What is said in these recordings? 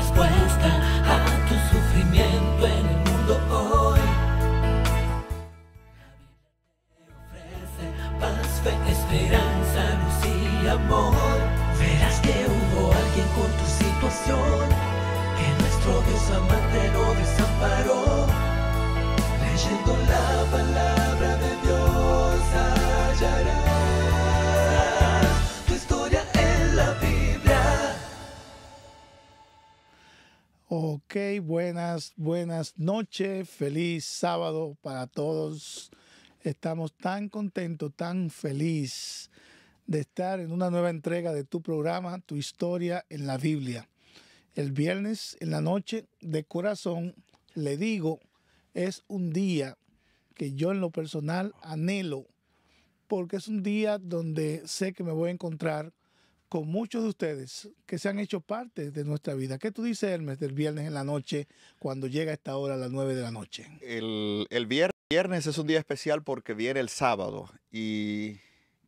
respuesta a tu sufrimiento en el mundo hoy. La vida Te ofrece paz, fe, esperanza, luz y amor. Verás que hubo alguien con tu situación, que nuestro Dios amante. Ok, buenas, buenas noches, feliz sábado para todos. Estamos tan contentos, tan feliz de estar en una nueva entrega de tu programa, Tu historia en la Biblia. El viernes en la noche, de corazón, le digo, es un día que yo en lo personal anhelo, porque es un día donde sé que me voy a encontrar con muchos de ustedes que se han hecho parte de nuestra vida. ¿Qué tú dices, Hermes, del viernes en la noche cuando llega esta hora a las 9 de la noche? El, viernes es un día especial porque viene el sábado y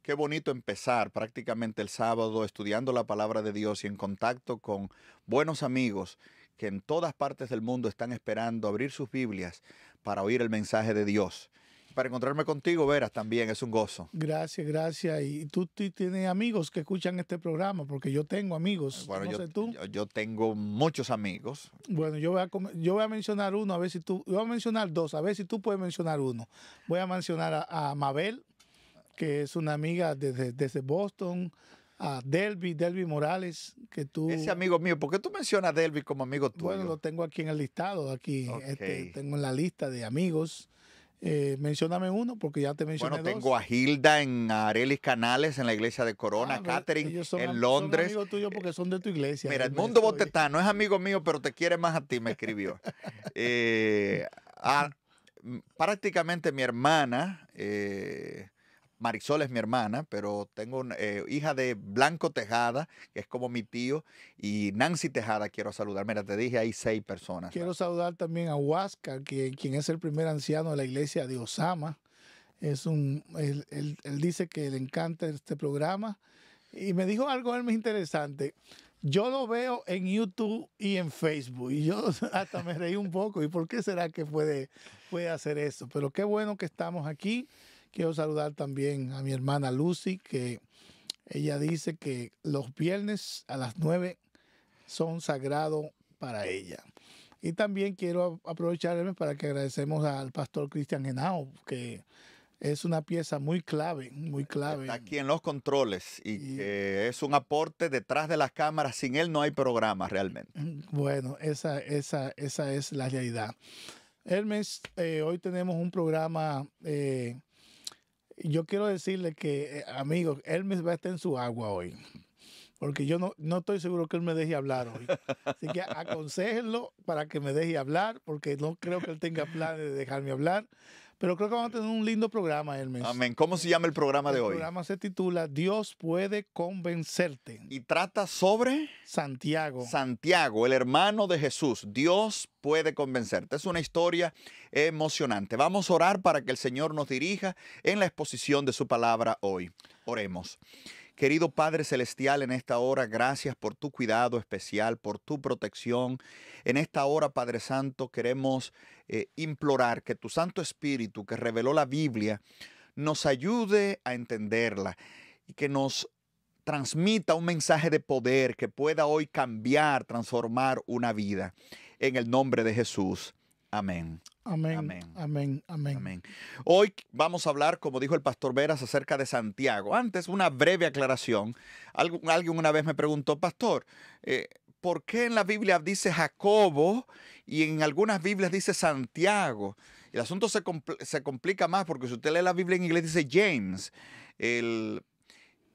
qué bonito empezar prácticamente el sábado estudiando la palabra de Dios y en contacto con buenos amigos que en todas partes del mundo están esperando abrir sus Biblias para oír el mensaje de Dios para encontrarme contigo, Veras, también es un gozo. Gracias, gracias. Y tú, tienes amigos que escuchan este programa, porque yo tengo amigos. Bueno, yo, tengo muchos amigos. Bueno, yo voy, a, yo voy a mencionar uno, a ver si tú, yo voy a mencionar dos, a ver si tú puedes mencionar uno. Voy a mencionar a, Mabel, que es una amiga desde, Boston a Delby, Delby Morales, que tú... Ese amigo mío, ¿por qué tú mencionas a Delby como amigo tuyo? Bueno, lo tengo aquí en el listado, aquí este, tengo en la lista de amigos. Eh, uno porque ya te mencioné Bueno, tengo a Hilda en Arelis Canales, en la iglesia de Corona, a ah, Catherine en Londres. Son amigos tuyos porque son de tu iglesia. Mira, mundo Botetano es amigo mío, pero te quiere más a ti, me escribió. Eh, ah, prácticamente mi hermana, eh, Marisol es mi hermana, pero tengo una eh, hija de Blanco Tejada, que es como mi tío, y Nancy Tejada quiero saludar. Mira, te dije hay seis personas. Quiero saludar también a Huasca, que, quien es el primer anciano de la iglesia de Osama. Es un, él, dice que le encanta este programa. Y me dijo algo muy interesante. Yo lo veo en YouTube y en Facebook. Y yo hasta me reí un poco. ¿Y por qué será que puede, puede hacer eso? Pero qué bueno que estamos aquí. Quiero saludar también a mi hermana Lucy, que ella dice que los viernes a las 9 son sagrados para ella. Y también quiero aprovecharme para que agradecemos al pastor Cristian Genao, que es una pieza muy clave, muy clave. Está aquí en los controles y, que es un aporte detrás de las cámaras. Sin él no hay programa realmente. Mm, bueno, esa, esa, esa es la realidad. Hermes, eh, hoy tenemos un programa eh, yo quiero decirle que, eh, amigos, me va a estar en su agua hoy. Porque yo no, no estoy seguro que él me deje hablar hoy. Así que aconsejenlo para que me deje hablar, porque no creo que él tenga planes de dejarme hablar. Pero creo que vamos a tener un lindo programa, Hermes. Amén. ¿Cómo se llama el programa de hoy? El programa se titula Dios puede convencerte. Y trata sobre Santiago. Santiago, el hermano de Jesús. Dios puede convencerte. Es una historia emocionante. Vamos a orar para que el Señor nos dirija en la exposición de su palabra hoy. Oremos. Querido Padre Celestial, en esta hora, gracias por tu cuidado especial, por tu protección. En esta hora, Padre Santo, queremos eh, implorar que tu Santo Espíritu que reveló la Biblia nos ayude a entenderla y que nos transmita un mensaje de poder que pueda hoy cambiar, transformar una vida. En el nombre de Jesús. Amén. Amén, amén. Amén. Amén. Hoy vamos a hablar, como dijo el pastor Veras, acerca de Santiago. Antes, una breve aclaración. alguien una vez me preguntó, pastor, eh, ¿por qué en la Biblia dice Jacobo y en algunas Biblias dice Santiago? El asunto se, complica más porque si usted lee la Biblia en inglés dice James.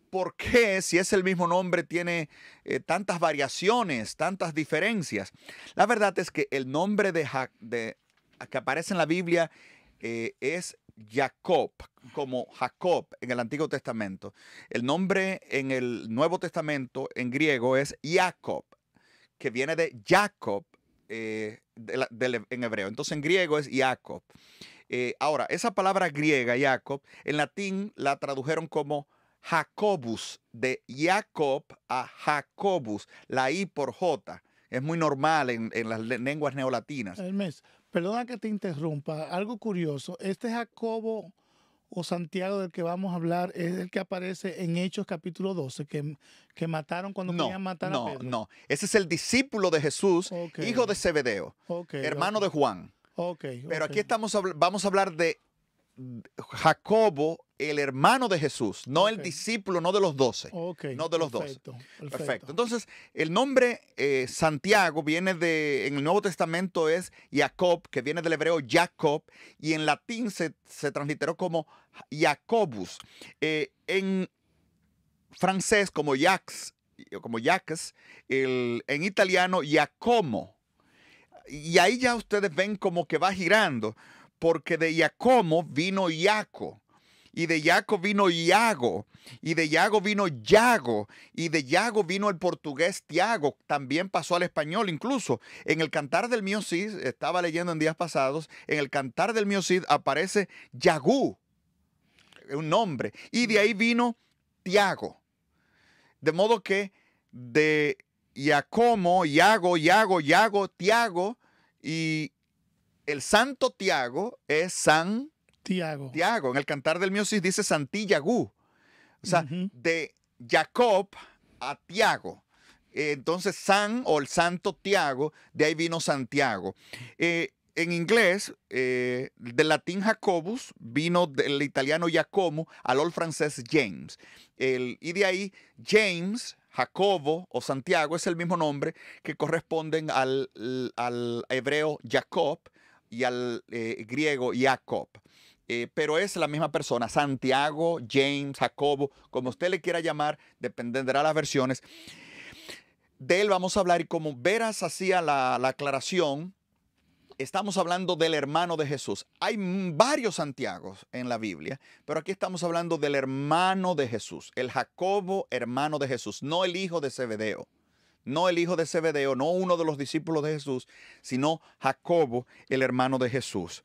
¿Por qué si es el mismo nombre tiene eh, tantas variaciones, tantas diferencias? La verdad es que el nombre de, que aparece en la Biblia eh, es Jacob, como Jacob en el Antiguo Testamento. El nombre en el Nuevo Testamento en griego es Jacob, que viene de Jacob eh, en hebreo. Entonces en griego es Jacob. Eh, ahora, esa palabra griega, Jacob, en latín la tradujeron como Jacobus, de Jacob a Jacobus, la I por J. Es muy normal en, en las lenguas neolatinas. Hermes, perdona que te interrumpa, algo curioso. Este Jacobo o Santiago del que vamos a hablar es el que aparece en Hechos capítulo 12, que, que mataron cuando no, querían matar a Pedro. No, no, ese es el discípulo de Jesús, hijo de Zebedeo, hermano de Juan. Pero aquí estamos, vamos a hablar de Jacobo, el hermano de Jesús, no el discípulo, no de los doce. No de los doce. Perfecto, Entonces, el nombre eh, Santiago viene de, en el Nuevo Testamento es Jacob, que viene del hebreo Jacob, y en latín se, se transliteró como Jacobus. Eh, en francés, como Jacques, como Jacques, en italiano Giacomo. Y ahí ya ustedes ven como que va girando, porque de Giacomo vino Jaco y de Jacob vino Iago, y de Iago vino Yago, y de Yago vino el portugués Tiago, también pasó al español incluso. En el Cantar del Mío Cid, estaba leyendo en días pasados, en el Cantar del Mío Cid aparece Yagú, un nombre, y de ahí vino Tiago. De modo que de Iacomo, Iago, Iago, Iago, Tiago, y el santo Tiago es San Tiago. Tiago, en el Cantar del Miosis dice Santillagú. O sea, de Jacob a Tiago. Eh, entonces, San o el Santo Tiago, de ahí vino Santiago. Eh, en inglés, eh, del latín Jacobus, vino del italiano Giacomo al old francés James. El, y de ahí James, Jacobo o Santiago es el mismo nombre que corresponden al, hebreo Jacob y al griego Jacob. Eh, pero es la misma persona, Santiago, James, Jacobo, como usted le quiera llamar, dependerá de las versiones. De él vamos a hablar y como Veras hacía la, la aclaración, estamos hablando del hermano de Jesús. Hay varios Santiagos en la Biblia, pero aquí estamos hablando del hermano de Jesús, el Jacobo hermano de Jesús, no el hijo de Zebedeo, no el hijo de Zebedeo, no uno de los discípulos de Jesús, sino Jacobo, el hermano de Jesús.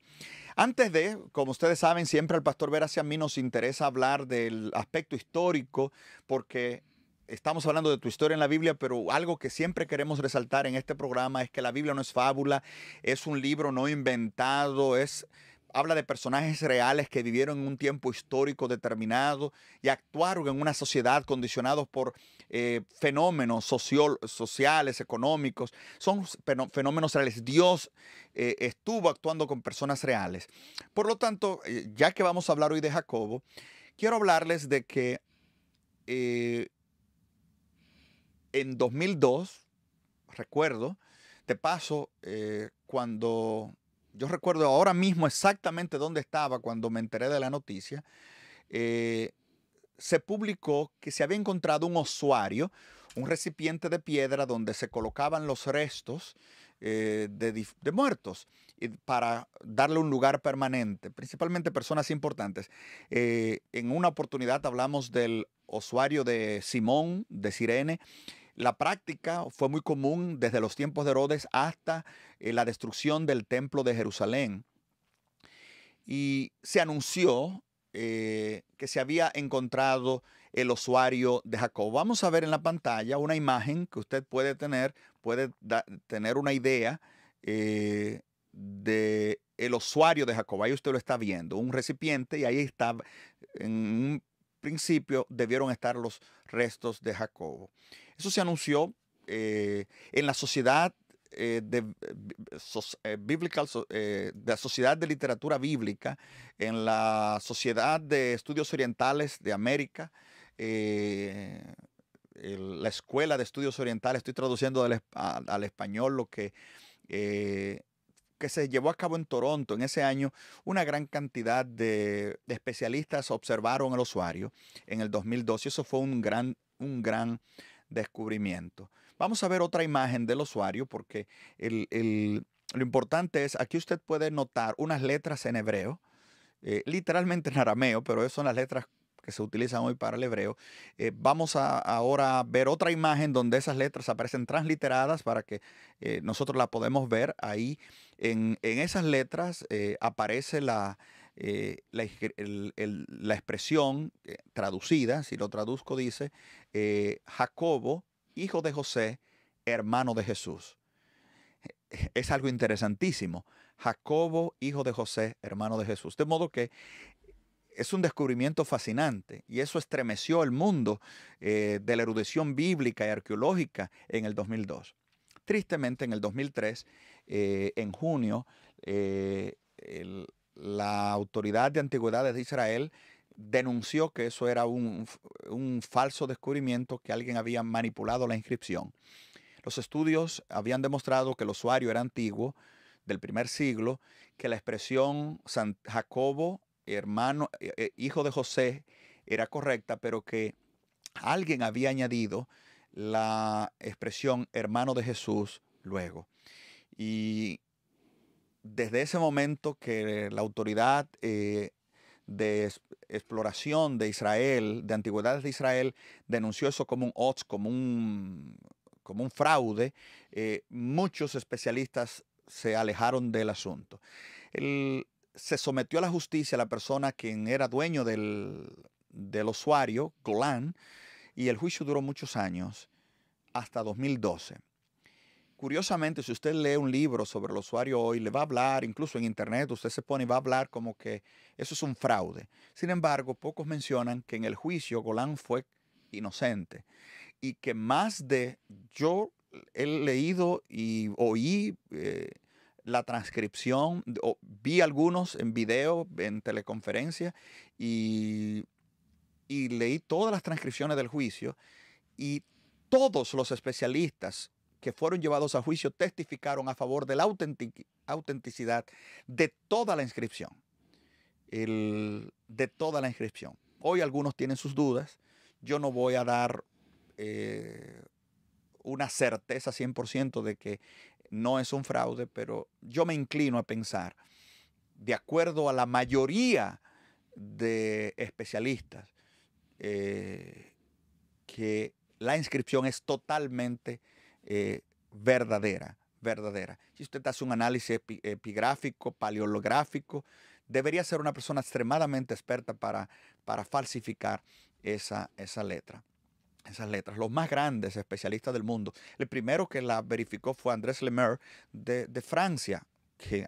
Antes de, como ustedes saben, siempre al pastor verás y a mí nos interesa hablar del aspecto histórico, porque estamos hablando de tu historia en la Biblia, pero algo que siempre queremos resaltar en este programa es que la Biblia no es fábula, es un libro no inventado, es habla de personajes reales que vivieron en un tiempo histórico determinado y actuaron en una sociedad condicionados por eh, fenómenos sociales, económicos. Son fenómenos reales. Dios eh, estuvo actuando con personas reales. Por lo tanto, eh, ya que vamos a hablar hoy de Jacobo, quiero hablarles de que en 2002, recuerdo, de paso, cuando yo recuerdo ahora mismo exactamente dónde estaba cuando me enteré de la noticia. Eh, se publicó que se había encontrado un osuario, un recipiente de piedra donde se colocaban los restos eh, de, muertos para darle un lugar permanente, principalmente personas importantes. Eh, en una oportunidad hablamos del osuario de Simón, de Sirene, la práctica fue muy común desde los tiempos de Herodes hasta eh, la destrucción del templo de Jerusalén. Y se anunció eh, que se había encontrado el usuario de Jacob. Vamos a ver en la pantalla una imagen que usted puede tener, puede tener una idea del eh, de el usuario de Jacob. Ahí usted lo está viendo, un recipiente y ahí está, en un principio debieron estar los restos de Jacobo. Eso se anunció eh, en la sociedad eh, eh, de, la Sociedad de Literatura Bíblica, en la Sociedad de Estudios Orientales de América, la Escuela de Estudios Orientales, estoy traduciendo al, español lo que, que se llevó a cabo en Toronto en ese año, una gran cantidad de, especialistas observaron el usuario en el 2012 eso fue un gran, un gran descubrimiento. Vamos a ver otra imagen del usuario porque lo importante es, aquí usted puede notar unas letras en hebreo, eh, literalmente en arameo, pero esas son las letras que se utilizan hoy para el hebreo. Eh, vamos a ahora ver otra imagen donde esas letras aparecen transliteradas para que eh, nosotros la podemos ver. Ahí en, en esas letras eh, aparece la, eh, la, expresión eh, traducida, si lo traduzco, dice, eh, Jacobo, hijo de José, hermano de Jesús. E-, es algo interesantísimo. Jacobo, hijo de José, hermano de Jesús. De modo que es un descubrimiento fascinante y eso estremeció el mundo de la erudición bíblica y arqueológica en el 2002. Tristemente, en el 2003, en junio, el, la autoridad de antigüedades de Israel denunció que eso era un, falso descubrimiento, que alguien había manipulado la inscripción. Los estudios habían demostrado que el usuario era antiguo, del primer siglo, que la expresión San Jacobo, hermano, eh, eh, hijo de José, era correcta, pero que alguien había añadido la expresión hermano de Jesús luego. Y desde ese momento que la autoridad eh, de exploración de Israel, de antigüedades de Israel, denunció eso como un odds, como un, como un fraude, eh, muchos especialistas se alejaron del asunto. se sometió a la justicia la persona quien era dueño del, del usuario, Golan, y el juicio duró muchos años, hasta 2012 curiosamente, si usted lee un libro sobre el usuario hoy, le va a hablar, incluso en Internet, usted se pone y va a hablar como que eso es un fraude. Sin embargo, pocos mencionan que en el juicio Golán fue inocente y que más de, yo he leído y oí eh, la transcripción, o, vi algunos en video, en teleconferencia y, y leí todas las transcripciones del juicio y todos los especialistas que fueron llevados a juicio testificaron a favor de la autenticidad de toda la inscripción. de toda la inscripción. Hoy algunos tienen sus dudas. Yo no voy a dar eh, una certeza 100% de que no es un fraude, pero yo me inclino a pensar, de acuerdo a la mayoría de especialistas, eh, que la inscripción es totalmente eh, verdadera, verdadera. Si usted hace un análisis epigráfico, paleolográfico, debería ser una persona extremadamente experta para, para falsificar esa, esa letra esas letras. Los más grandes especialistas del mundo. El primero que la verificó fue Andrés Lemaire de, de Francia,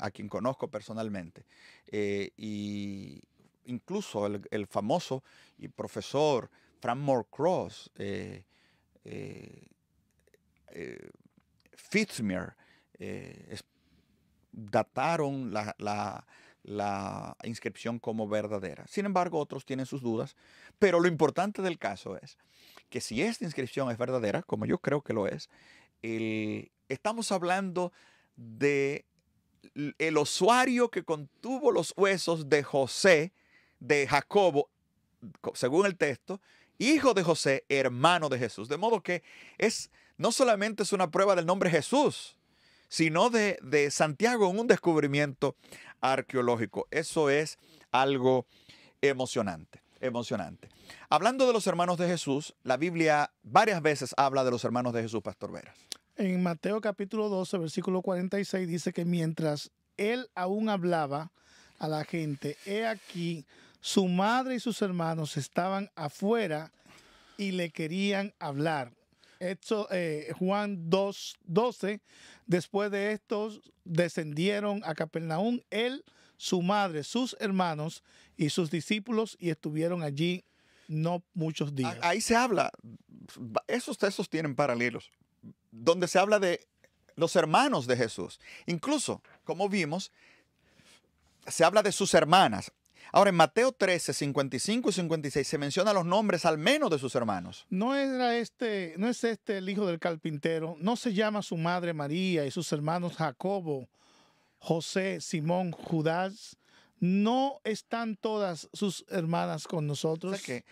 a quien conozco personalmente. Eh, y incluso el, famoso y profesor Frank Moore Cross, eh, eh, Fitzmier eh, dataron la, inscripción como verdadera. Sin embargo, otros tienen sus dudas, pero lo importante del caso es que si esta inscripción es verdadera, como yo creo que lo es, estamos hablando de el usuario que contuvo los huesos de José, de Jacobo, según el texto, hijo de José, hermano de Jesús. De modo que es no solamente es una prueba del nombre Jesús, sino de, Santiago en un descubrimiento arqueológico. Eso es algo emocionante, emocionante. Hablando de los hermanos de Jesús, la Biblia varias veces habla de los hermanos de Jesús, Pastor Vera. En Mateo capítulo 12, versículo 46 dice que mientras él aún hablaba a la gente, he aquí, su madre y sus hermanos estaban afuera y le querían hablar hecho eh, Juan 2, 12, después de estos descendieron a Capernaum él, su madre, sus hermanos y sus discípulos y estuvieron allí no muchos días. Ahí se habla, esos textos tienen paralelos, donde se habla de los hermanos de Jesús. Incluso, como vimos, se habla de sus hermanas. Ahora, en Mateo 13, 55 y 56 se mencionan los nombres al menos de sus hermanos. No, era este, no es este el hijo del carpintero, no se llama su madre María y sus hermanos Jacobo, José, Simón, Judas. No están todas sus hermanas con nosotros. O que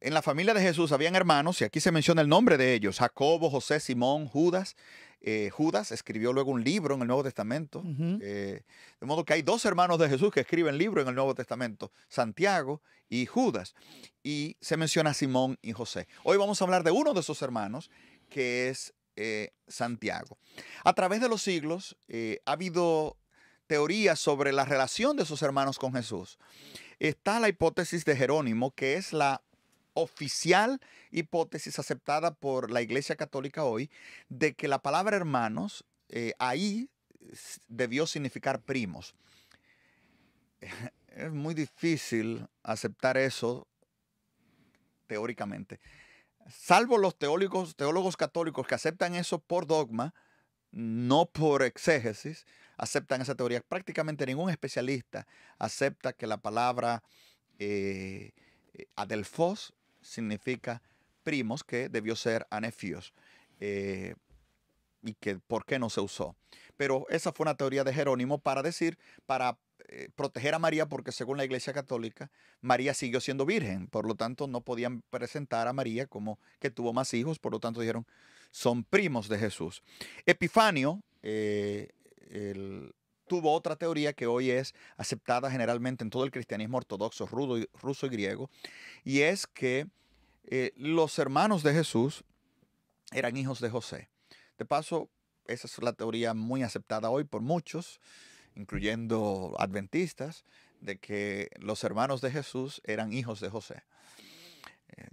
en la familia de Jesús habían hermanos, y aquí se menciona el nombre de ellos, Jacobo, José, Simón, Judas, eh, Judas escribió luego un libro en el Nuevo Testamento. Eh, de modo que hay dos hermanos de Jesús que escriben libro en el Nuevo Testamento, Santiago y Judas. Y se menciona Simón y José. Hoy vamos a hablar de uno de esos hermanos, que es eh, Santiago. A través de los siglos ha habido teorías sobre la relación de esos hermanos con Jesús. Está la hipótesis de Jerónimo, que es la oficial hipótesis aceptada por la Iglesia Católica hoy de que la palabra hermanos eh, ahí debió significar primos. Es muy difícil aceptar eso teóricamente. Salvo los teólogos, teólogos católicos que aceptan eso por dogma, no por exégesis, aceptan esa teoría. Prácticamente ningún especialista acepta que la palabra eh, eh adelfos significa primos, que debió ser anefios, eh, y que por qué no se usó. Pero esa fue una teoría de Jerónimo para decir, para eh, proteger a María, porque según la Iglesia Católica, María siguió siendo virgen, por lo tanto no podían presentar a María como que tuvo más hijos, por lo tanto dijeron, son primos de Jesús. Epifanio, eh, el tuvo otra teoría que hoy es aceptada generalmente en todo el cristianismo ortodoxo rudo, ruso y griego, y es que eh, los hermanos de Jesús eran hijos de José. De paso, esa es la teoría muy aceptada hoy por muchos, incluyendo adventistas, de que los hermanos de Jesús eran hijos de José. Eh,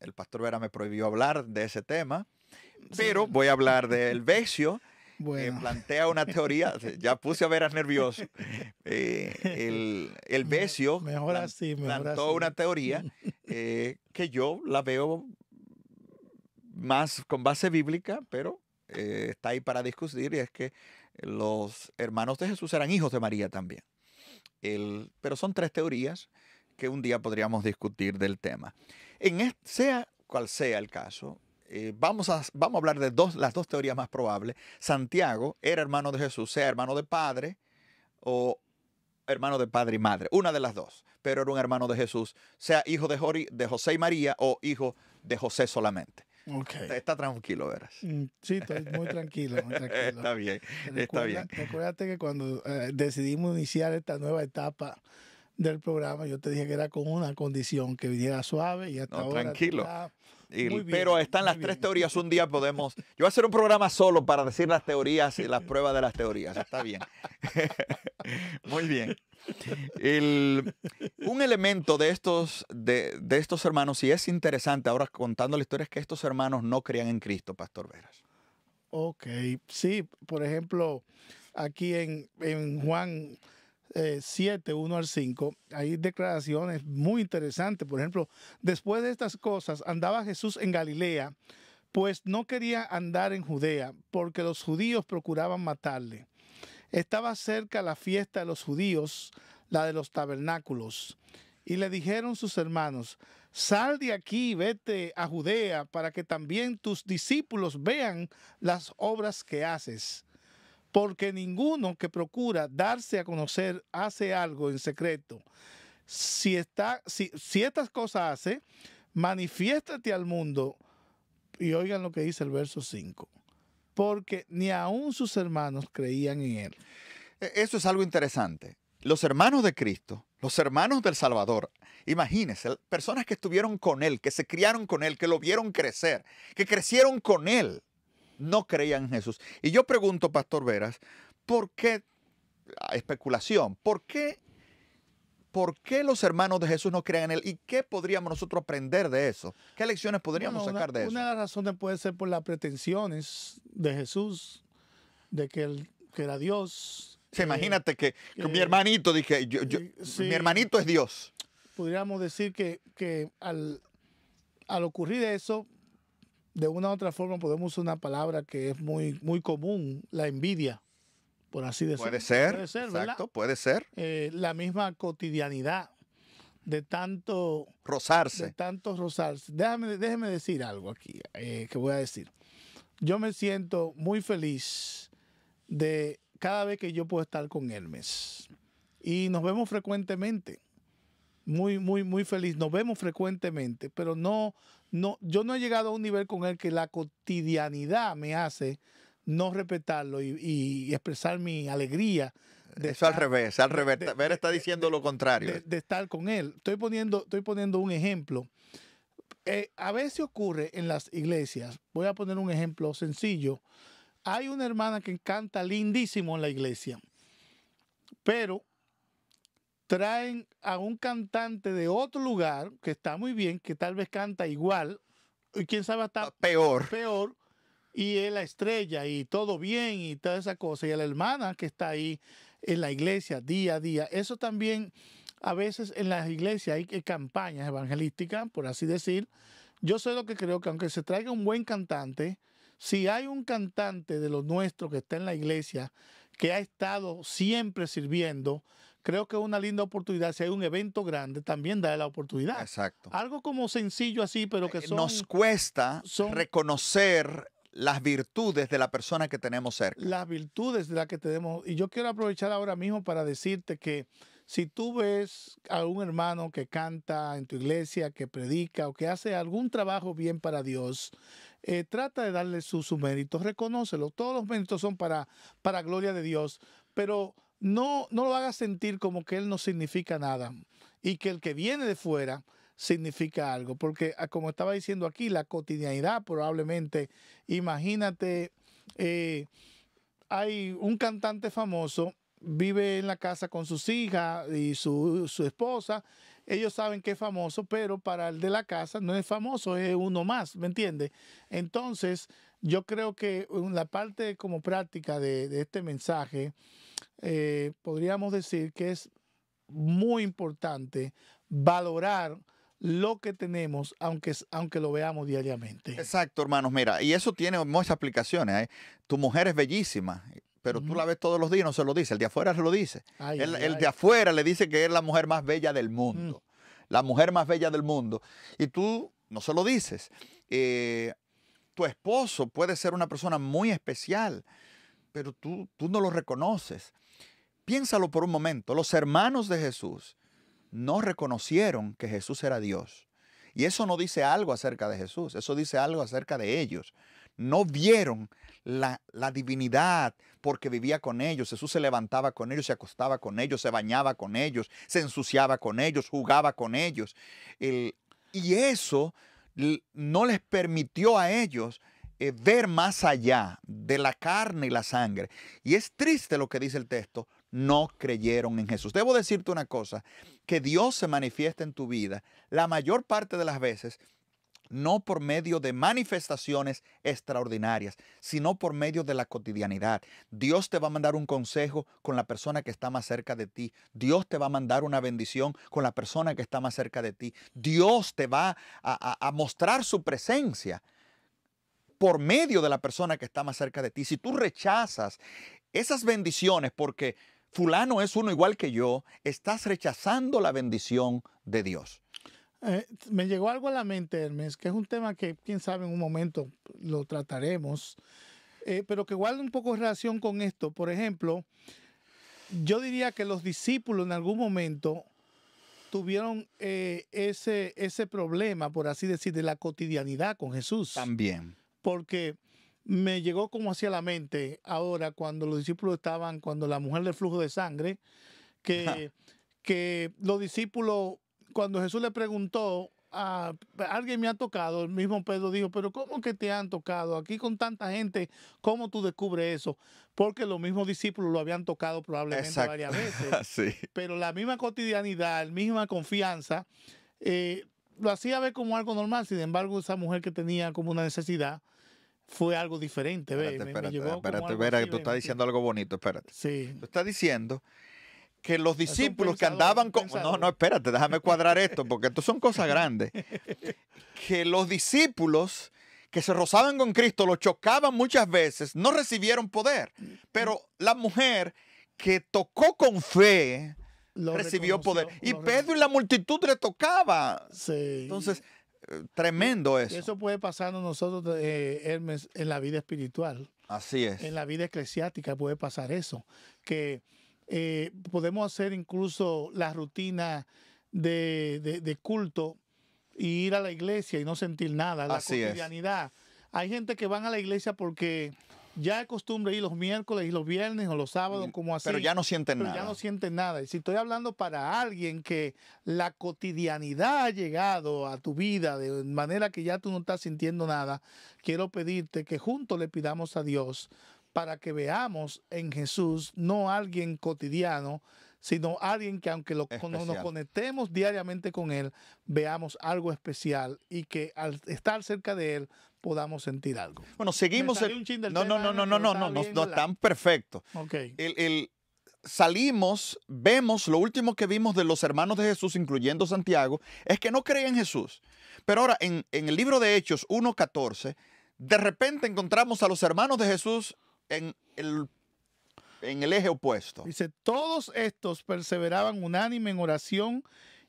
el pastor Vera me prohibió hablar de ese tema, pero voy a hablar del Vecio plantea una teoría, ya puse a Veras nervioso, eh, el, el planteó mejor así, una teoría eh, que yo la veo más con base bíblica, pero eh, está ahí para discutir, y es que los hermanos de Jesús eran hijos de María también. El, pero son tres teorías que un día podríamos discutir del tema. En sea cual sea el caso, eh, vamos, a, vamos a hablar de dos, las dos teorías más probables. Santiago era hermano de Jesús, sea hermano de padre o hermano de padre y madre, una de las dos, pero era un hermano de Jesús, sea hijo de, de José y María o hijo de José solamente. Está, tranquilo, verás. Mm, sí, estoy muy tranquilo. está bien, Recuerda, está bien. que cuando eh, decidimos iniciar esta nueva etapa del programa, yo te dije que era con una condición que viniera suave y hasta no, ahora. Tranquilo pero están las tres teorías. Un día podemos. Yo voy a hacer un programa solo para decir las teorías y las pruebas de las teorías. Está bien. muy bien. un elemento de estos, de, estos hermanos, y es interesante ahora contando la historia, es que estos hermanos no creían en Cristo, Pastor Veras. Ok, sí, por ejemplo, aquí en, en Juan eh, 7, 1 al 5, hay declaraciones muy interesantes. Por ejemplo, después de estas cosas, andaba Jesús en Galilea, pues no quería andar en Judea, porque los judíos procuraban matarle. Estaba cerca la fiesta de los judíos, la de los tabernáculos. Y le dijeron sus hermanos, sal de aquí, vete a Judea, para que también tus discípulos vean las obras que haces porque ninguno que procura darse a conocer hace algo en secreto. Si, estas cosas hace, manifiéstate al mundo. Y oigan lo que dice el verso 5. Porque ni aun sus hermanos creían en él. E, eso es algo interesante. Los hermanos de Cristo, los hermanos del Salvador, imagínense, personas que estuvieron con él, que se criaron con él, que lo vieron crecer, que crecieron con él, no creían en Jesús. Y yo pregunto, Pastor Veras, ¿por qué, ah, especulación, por qué, por qué los hermanos de Jesús no creían en Él? ¿Y qué podríamos nosotros aprender de eso? ¿Qué lecciones podríamos sacar de eso? Una de las razones puede ser por las pretensiones de Jesús, de que, él, era Dios. Eh, imagínate que, mi eh, hermanito, dije, mi hermanito es Dios. Podríamos decir que, al, al ocurrir eso, de una u otra forma podemos usar una palabra que es muy, muy común, la envidia, por así decirlo. Puede ser, exacto, puede ser. Eh, la misma cotidianidad de tanto... Rozarse. De tanto rozarse. Déjame, déjeme decir algo aquí, eh, que voy a decir. Yo me siento muy feliz de cada vez que yo puedo estar con Hermes. Y nos vemos frecuentemente muy, muy, muy feliz. Nos vemos frecuentemente, pero no, no, yo no he llegado a un nivel con el que la cotidianidad me hace no respetarlo y, expresar mi alegría. De Eso al revés, al revés. Ver está diciendo lo contrario. De, estar con él. Estoy poniendo, estoy poniendo un ejemplo. Eh, a veces ocurre en las iglesias, voy a poner un ejemplo sencillo. Hay una hermana que canta lindísimo en la iglesia, pero traen a un cantante de otro lugar, que está muy bien, que tal vez canta igual, y quién sabe hasta ah, peor. Peor, y es la estrella y todo bien y toda esa cosa, y a la hermana que está ahí en la iglesia día a día. Eso también a veces en las iglesias hay eh, campañas evangelísticas, por así decir. Yo sé lo que creo que aunque se traiga un buen cantante, si hay un cantante de los nuestros que está en la iglesia, que ha estado siempre sirviendo, creo que es una linda oportunidad. Si hay un evento grande, también da la oportunidad. Exacto. Algo como sencillo así, pero que eh, son, Nos cuesta reconocer las virtudes de la persona que tenemos cerca. Las virtudes de la que tenemos. Y yo quiero aprovechar ahora mismo para decirte que si tú ves a un hermano que canta en tu iglesia, que predica o que hace algún trabajo bien para Dios, eh, trata de darle sus su méritos, reconócelo. Todos los méritos son para, para gloria de Dios, pero no, no lo haga sentir como que él no significa nada y que el que viene de fuera significa algo, porque ah, como estaba diciendo aquí, la cotidianidad probablemente, imagínate, eh, hay un cantante famoso, vive en la casa con sus hijas y su, esposa, ellos saben que es famoso, pero para el de la casa no es famoso, es uno más, ¿me entiendes? Entonces, yo creo que uh, la parte como práctica de este mensaje, eh, podríamos decir que es muy importante valorar lo que tenemos, aunque, aunque lo veamos diariamente. Exacto, hermanos. Mira, y eso tiene muchas aplicaciones. ¿eh? Tu mujer es bellísima, pero tú la ves todos los días y no se lo dice. El de afuera se lo dice. el, de afuera le dice que es la mujer más bella del mm. mundo. La mujer más bella del mundo. Y tú no se lo dices. Eh, tu esposo puede ser una persona muy especial pero tú, no lo reconoces. Piénsalo por un momento, los hermanos de Jesús no reconocieron que Jesús era Dios. Y eso no dice algo acerca de Jesús, eso dice algo acerca de ellos. No vieron la, divinidad porque vivía con ellos. Jesús se levantaba con ellos, se acostaba con ellos, se bañaba con ellos, se ensuciaba con ellos, jugaba con ellos. y eso no les permitió a ellos eh, ver más allá de la carne y la sangre. Y es triste lo que dice el texto, no creyeron en Jesús. Debo decirte una cosa, que Dios se manifiesta en tu vida la mayor parte de las veces no por medio de manifestaciones extraordinarias, sino por medio de la cotidianidad. Dios te va a mandar un consejo con la persona que está más cerca de ti. Dios te va a mandar una bendición con la persona que está más cerca de ti. Dios te va a mostrar su presencia por medio de la persona que está más cerca de ti. Si tú rechazas esas bendiciones porque fulano es uno igual que yo, estás rechazando la bendición de Dios. Eh, me llegó algo a la mente, Hermes, que es un tema que quién sabe en un momento lo trataremos, eh, pero que guarda un poco de relación con esto. Por ejemplo, yo diría que los discípulos en algún momento tuvieron eh, ese, ese problema, por así decir, de la cotidianidad con Jesús. También porque me llegó como hacia la mente ahora cuando los discípulos estaban, cuando la mujer le flujo de sangre, que, los discípulos, cuando Jesús le preguntó, a, ah, alguien me ha tocado, el mismo Pedro dijo, pero ¿cómo que te han tocado? Aquí con tanta gente, ¿cómo tú descubres eso? Porque los mismos discípulos lo habían tocado probablemente varias veces. Pero la misma cotidianidad, la misma confianza, eh, lo hacía ver como algo normal, sin embargo, esa mujer que tenía como una necesidad fue algo diferente. Espérate, espérate, espérate, que tú estás diciendo algo bonito, espérate. Sí. Tú estás diciendo que los discípulos que andaban con... No, no, espérate, déjame cuadrar esto, porque esto son cosas grandes. Que los discípulos que se rozaban con Cristo, lo chocaban muchas veces, no recibieron poder. Mm, Pero mm. la mujer que tocó con fe recibió poder. Y Pedro y la multitud le tocaba. Entonces, eh, tremendo eso. Eso puede pasar nosotros, eh, Hermes, en la vida espiritual. Así es. En la vida eclesiástica puede pasar eso. Que eh, podemos hacer incluso la rutina de, culto y ir a la iglesia y no sentir nada. La Así cotidianidad. Hay gente que van a la iglesia porque ya es costumbre ir los miércoles y los viernes o los sábados, mm, como así. Pero ya no siente nada. Ya no siente nada. Y si estoy hablando para alguien que la cotidianidad ha llegado a tu vida de manera que ya tú no estás sintiendo nada, quiero pedirte que juntos le pidamos a Dios para que veamos en Jesús no alguien cotidiano, sino alguien que aunque lo, nos conectemos diariamente con Él, veamos algo especial y que al estar cerca de Él podamos sentir algo. Bueno, seguimos. no, no, no, no, no, no, no, no, no, están perfectos. Ok. El, el, salimos, vemos, lo último que vimos de los hermanos de Jesús, incluyendo Santiago, es que no creían en Jesús. Pero ahora, en, en el libro de Hechos 1.14, de repente encontramos a los hermanos de Jesús en el en el eje opuesto. Dice, todos estos perseveraban unánime en oración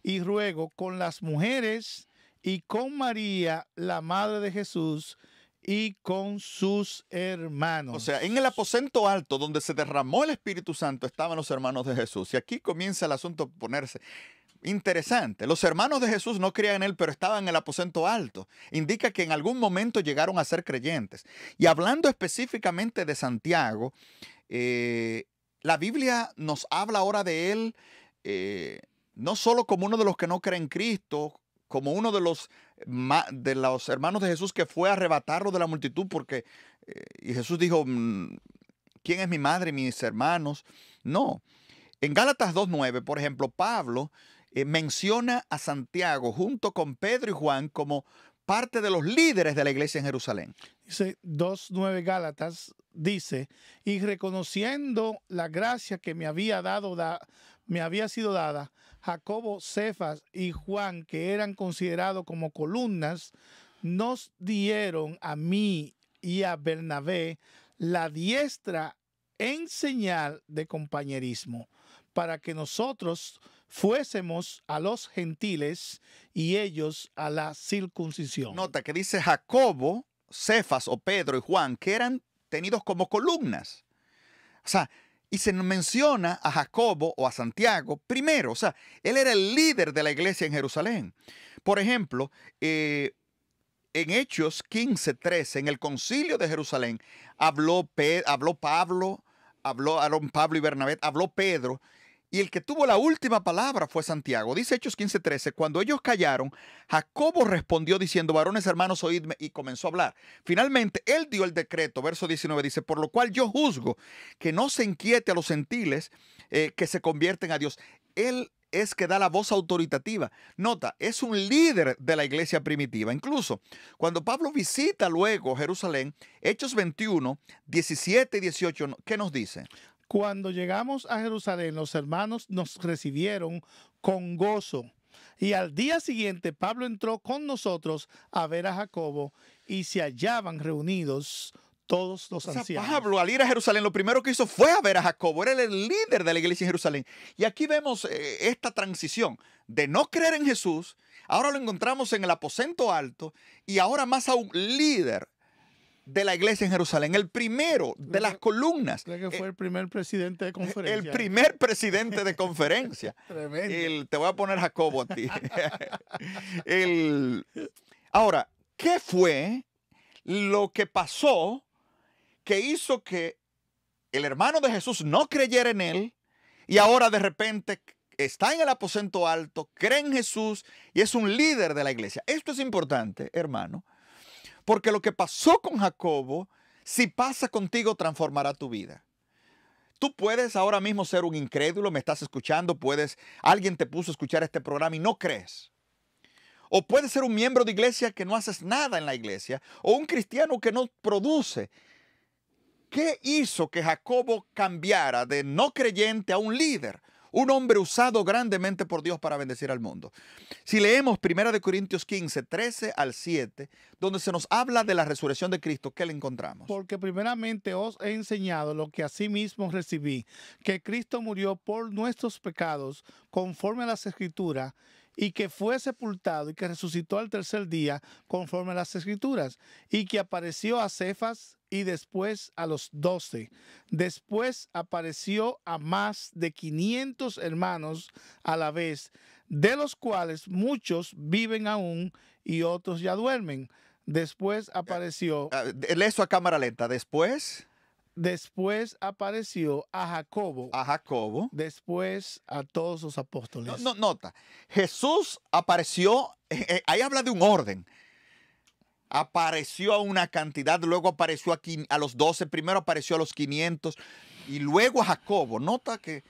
y ruego con las mujeres y con María, la madre de Jesús, y con sus hermanos. O sea, en el aposento alto donde se derramó el Espíritu Santo estaban los hermanos de Jesús. Y aquí comienza el asunto a ponerse interesante. Los hermanos de Jesús no creían en él, pero estaban en el aposento alto. Indica que en algún momento llegaron a ser creyentes. Y hablando específicamente de Santiago, eh, la Biblia nos habla ahora de él. Eh, no solo como uno de los que no creen en Cristo, como uno de los, de los hermanos de Jesús que fue a arrebatarlo de la multitud, porque eh, y Jesús dijo, mm, ¿quién es mi madre, y mis hermanos? No. En Gálatas 2.9, por ejemplo, Pablo eh, menciona a Santiago junto con Pedro y Juan como parte de los líderes de la iglesia en Jerusalén. Dice 2.9 Gálatas, dice, y reconociendo la gracia que me había dado me había sido dada, Jacobo, Cefas y Juan, que eran considerados como columnas, nos dieron a mí y a Bernabé la diestra en señal de compañerismo, para que nosotros fuésemos a los gentiles y ellos a la circuncisión. Nota que dice Jacobo, Cefas o Pedro y Juan, que eran tenidos como columnas. O sea, y se menciona a Jacobo o a Santiago primero, o sea, él era el líder de la iglesia en Jerusalén. Por ejemplo, eh, en Hechos 15, 13, en el concilio de Jerusalén, habló, habló Pablo, habló Pablo y Bernabé, habló Pedro, y el que tuvo la última palabra fue Santiago. Dice Hechos 15:13, cuando ellos callaron, Jacobo respondió diciendo, varones hermanos, oídme, y comenzó a hablar. Finalmente, él dio el decreto, verso 19 dice, por lo cual yo juzgo que no se inquiete a los gentiles eh, que se convierten a Dios. Él es que da la voz autoritativa. Nota, es un líder de la iglesia primitiva. Incluso cuando Pablo visita luego Jerusalén, Hechos 21, 17 y 18, ¿qué nos dice? Cuando llegamos a Jerusalén, los hermanos nos recibieron con gozo. Y al día siguiente Pablo entró con nosotros a ver a Jacobo y se hallaban reunidos todos los ancianos. Pablo, al ir a Jerusalén, lo primero que hizo fue a ver a Jacobo. Era el líder de la iglesia en Jerusalén. Y aquí vemos eh, esta transición de no creer en Jesús. Ahora lo encontramos en el aposento alto y ahora más aún líder de la iglesia en Jerusalén, el primero de las columnas. Creo que fue eh, el primer presidente de conferencia. El ¿eh? primer presidente de conferencia. Tremendo. te voy a poner Jacobo a ti. ahora, ¿qué fue lo que pasó que hizo que el hermano de Jesús no creyera en él y ahora de repente está en el aposento alto, cree en Jesús y es un líder de la iglesia? Esto es importante, hermano porque lo que pasó con Jacobo, si pasa contigo, transformará tu vida. Tú puedes ahora mismo ser un incrédulo, me estás escuchando, puedes, alguien te puso a escuchar este programa y no crees. O puedes ser un miembro de iglesia que no haces nada en la iglesia, o un cristiano que no produce. ¿Qué hizo que Jacobo cambiara de no creyente a un líder? un hombre usado grandemente por Dios para bendecir al mundo. Si leemos 1 Corintios 15, 13 al 7, donde se nos habla de la resurrección de Cristo, ¿qué le encontramos? Porque primeramente os he enseñado lo que a sí mismo recibí, que Cristo murió por nuestros pecados conforme a las escrituras y que fue sepultado y que resucitó al tercer día conforme a las escrituras y que apareció a Cefas y después a los doce. Después apareció a más de 500 hermanos a la vez, de los cuales muchos viven aún y otros ya duermen. Después eh, apareció... Ah, eh, lee eso a cámara lenta. Después... Después apareció a Jacobo. A Jacobo. Después a todos los apóstoles. No, nota. Jesús apareció, eh, ahí habla de un orden apareció a una cantidad, luego apareció a, a los 12, primero apareció a los 500 y luego a Jacobo. Nota que,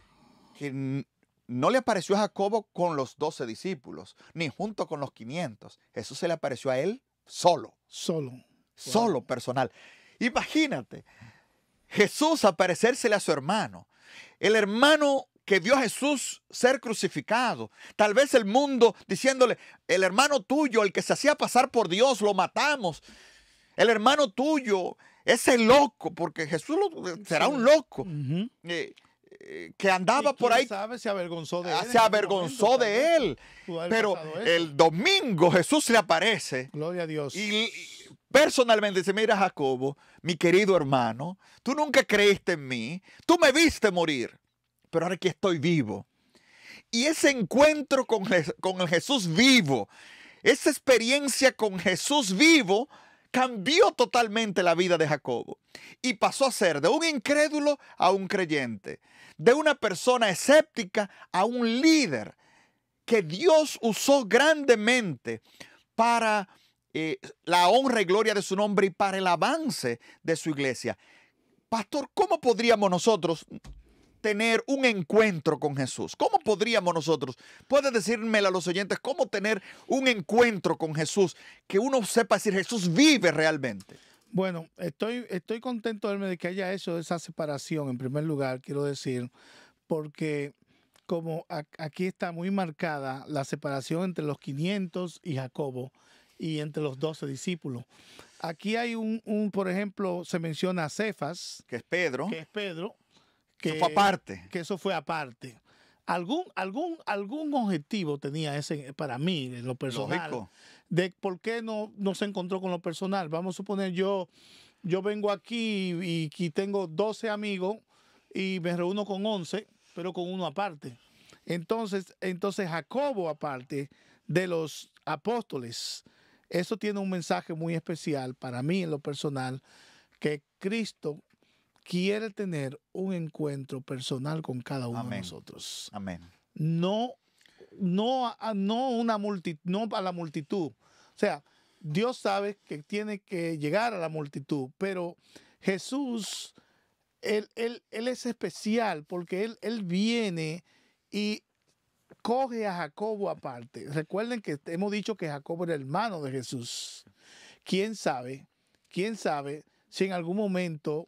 no le apareció a Jacobo con los 12 discípulos, ni junto con los 500. Jesús se le apareció a él solo. Solo. Solo, personal. Imagínate, Jesús aparecérsele a su hermano. El hermano que vio a Jesús ser crucificado. Tal vez el mundo diciéndole, el hermano tuyo, el que se hacía pasar por Dios, lo matamos. El hermano tuyo, ese loco, porque Jesús eh, será un loco. Eh, eh, que andaba por ahí. Sabe, se avergonzó de ah, él. Se avergonzó de él. Pero el domingo Jesús le aparece. Gloria a Dios. Y personalmente dice, mira Jacobo, mi querido hermano, tú nunca creíste en mí, tú me viste morir pero ahora que estoy vivo. Y ese encuentro con, el Jesús vivo, esa experiencia con Jesús vivo, cambió totalmente la vida de Jacobo y pasó a ser de un incrédulo a un creyente, de una persona escéptica a un líder que Dios usó grandemente para eh, la honra y gloria de su nombre y para el avance de su iglesia. Pastor, ¿cómo podríamos nosotros, tener un encuentro con Jesús? ¿Cómo podríamos nosotros? ¿Puedes decírmelo a los oyentes cómo tener un encuentro con Jesús? Que uno sepa si Jesús vive realmente. Bueno, estoy, estoy contento de que haya hecho esa separación, en primer lugar, quiero decir, porque como aquí está muy marcada la separación entre los 500 y Jacobo y entre los 12 discípulos. Aquí hay un, por ejemplo, se menciona a Cefas. Que es Pedro. Que es Pedro. Que, eso fue aparte. Que eso fue aparte. Algún, algún, algún objetivo tenía ese para mí, en lo personal. Lógico. De por qué no, no se encontró con lo personal. Vamos a suponer, yo, yo vengo aquí y, tengo 12 amigos y me reúno con 11, pero con uno aparte. Entonces, entonces Jacobo, aparte de los apóstoles, eso tiene un mensaje muy especial para mí en lo personal, que Cristo quiere tener un encuentro personal con cada uno de nosotros. Amén. No, no, no, una no a la multitud. O sea, Dios sabe que tiene que llegar a la multitud, pero Jesús, Él, es especial porque él, él viene y coge a Jacobo aparte. Recuerden que hemos dicho que Jacobo era hermano de Jesús. ¿Quién sabe? ¿Quién sabe si en algún momento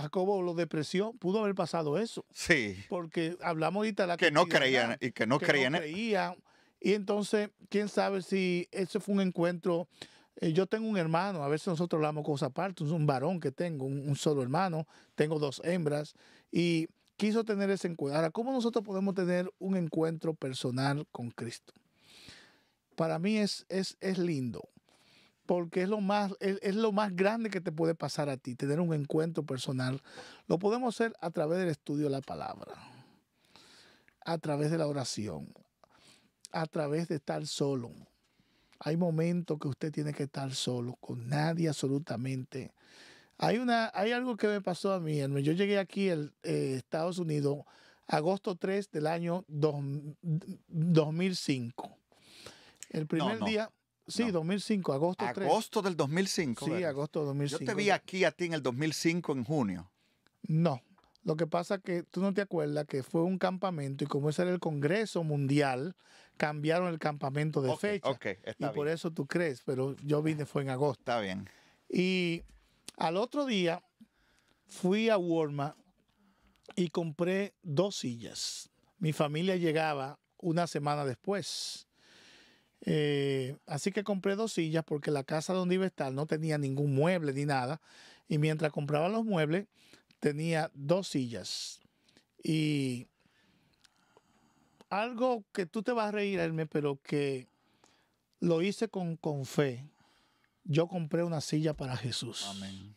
Jacobo, lo depresió, pudo haber pasado eso. Sí. Porque hablamos ahorita de la que no creían y que no creían. creía, y entonces, quién sabe si ese fue un encuentro. Eh, yo tengo un hermano, a veces nosotros hablamos cosas aparte, un varón que tengo, un, solo hermano, tengo dos hembras y quiso tener ese encuentro. Ahora, ¿cómo nosotros podemos tener un encuentro personal con Cristo? Para mí es, es, es lindo porque es lo más, es, lo más grande que te puede pasar a ti, tener un encuentro personal. Lo podemos hacer a través del estudio de la palabra, a través de la oración, a través de estar solo. Hay momentos que usted tiene que estar solo, con nadie absolutamente. Hay, una, hay algo que me pasó a mí, yo llegué aquí a eh, Estados Unidos agosto 3 del año 2005. El primer día... Sí, 2005, agosto 3. Agosto del 2005. Sí, agosto del 2005. Yo te vi aquí a ti en el 2005, en junio. No, lo que pasa es que tú no te acuerdas que fue un campamento y como ese era el Congreso Mundial, cambiaron el campamento de fecha. está y por eso tú crees, pero yo vine fue en agosto. Está bien. Y al otro día fui a Walmart y compré dos sillas. Mi familia llegaba una semana después. Eh, así que compré dos sillas porque la casa donde iba a estar no tenía ningún mueble ni nada. Y mientras compraba los muebles, tenía dos sillas. Y algo que tú te vas a reír, Hermes, pero que lo hice con, fe. Yo compré una silla para Jesús. Amén.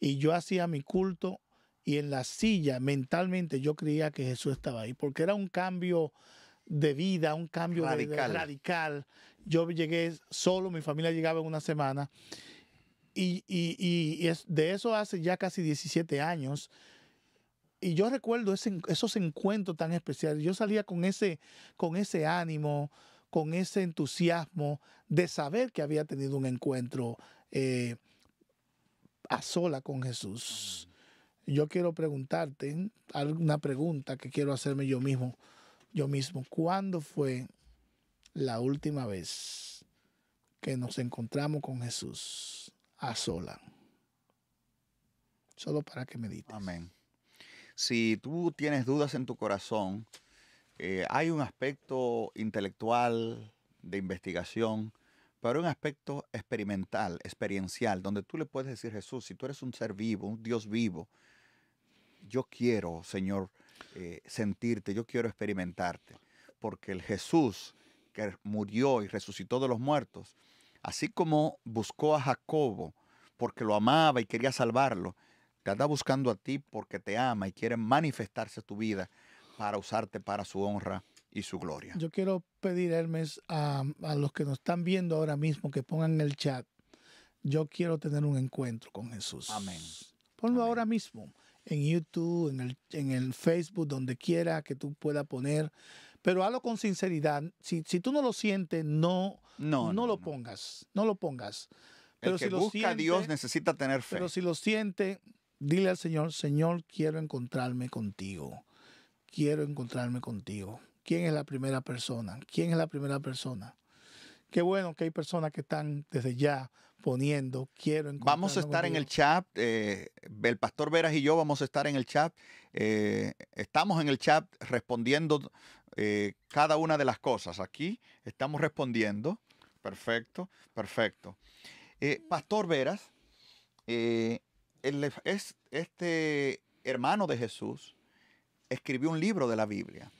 Y yo hacía mi culto y en la silla mentalmente yo creía que Jesús estaba ahí, porque era un cambio de vida, un cambio radical. radical. Yo llegué solo, mi familia llegaba en una semana. Y, es, de eso hace ya casi 17 años. Y yo recuerdo ese, esos encuentros tan especiales. Yo salía con ese, con ese ánimo, con ese entusiasmo de saber que había tenido un encuentro eh, a sola con Jesús. Yo quiero preguntarte alguna pregunta que quiero hacerme yo mismo yo mismo, ¿cuándo fue la última vez que nos encontramos con Jesús a sola? Solo para que medites. Amén. Si tú tienes dudas en tu corazón, eh, hay un aspecto intelectual de investigación, pero un aspecto experimental, experiencial, donde tú le puedes decir, Jesús, si tú eres un ser vivo, un Dios vivo, yo quiero, Señor, eh, sentirte, yo quiero experimentarte. Porque el Jesús que murió y resucitó de los muertos, así como buscó a Jacobo porque lo amaba y quería salvarlo, te anda buscando a ti porque te ama y quiere manifestarse tu vida para usarte para su honra y su gloria. Yo quiero pedir, Hermes, a, los que nos están viendo ahora mismo que pongan en el chat, yo quiero tener un encuentro con Jesús. Amén. Ponlo ahora mismo en YouTube, en el, Facebook, donde quiera que tú puedas poner. Pero hazlo con sinceridad. Si, tú no lo sientes, no, no, lo pongas. No lo pongas. Pero el que si lo busca a Dios necesita tener fe. Pero si lo siente, dile al Señor, Señor, quiero encontrarme contigo. Quiero encontrarme contigo. ¿Quién es la primera persona? ¿Quién es la primera persona? Qué bueno que hay personas que están desde ya Vamos a estar en el chat, eh, el pastor Veras y yo vamos a estar en el chat, eh, estamos en el chat respondiendo eh, cada una de las cosas. Aquí estamos respondiendo, perfecto, perfecto. pastor Veras es, este hermano de Jesús escribió un libro de la Biblia,